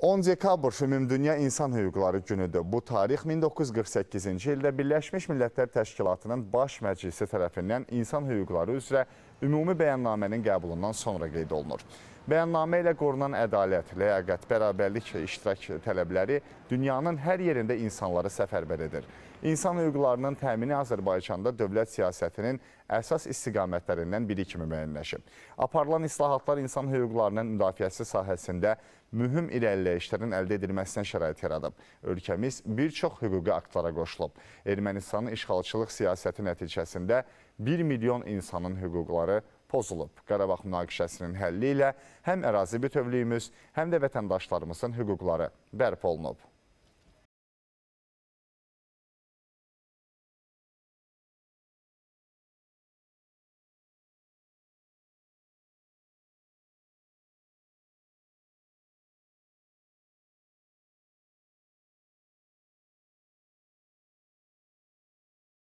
10 dekabr Ümumdünya İnsan Hüquqları Günüdür. Bu tarix 1948-ci ildə Birləşmiş Millətlər Təşkilatının Baş Məclisi tərəfindən İnsan Hüquqları üzrə ümumi bəyannamənin qəbulundan sonra qeyd olunur. Bəyannamə ilə qorunan ədalət, ləyaqət, bərabərlik iştirak tələbləri dünyanın hər yerində insanları səfərbər edir. İnsan hüquqlarının təmini Azərbaycanda dövlət siyasətinin əsas istiqamətlərindən biri kimi müəyyənləşib. Aparılan islahatlar insan hüquqlarının müdafiəsi sahəsində mühüm irəliləyişlərin əldə edilməsinə şərait yaradıb. Ölkəmiz bir çox hüquqi aktlara qoşulub. Ermənistanın işğalçılıq siyasəti nəticəsində 1 milyon insanın hüquqları qorunub pozulub. Qarabağ münaqişəsinin həlli ilə həm ərazi bütövlüyümüz, həm də vətəndaşlarımızın hüquqları bərpa olunub.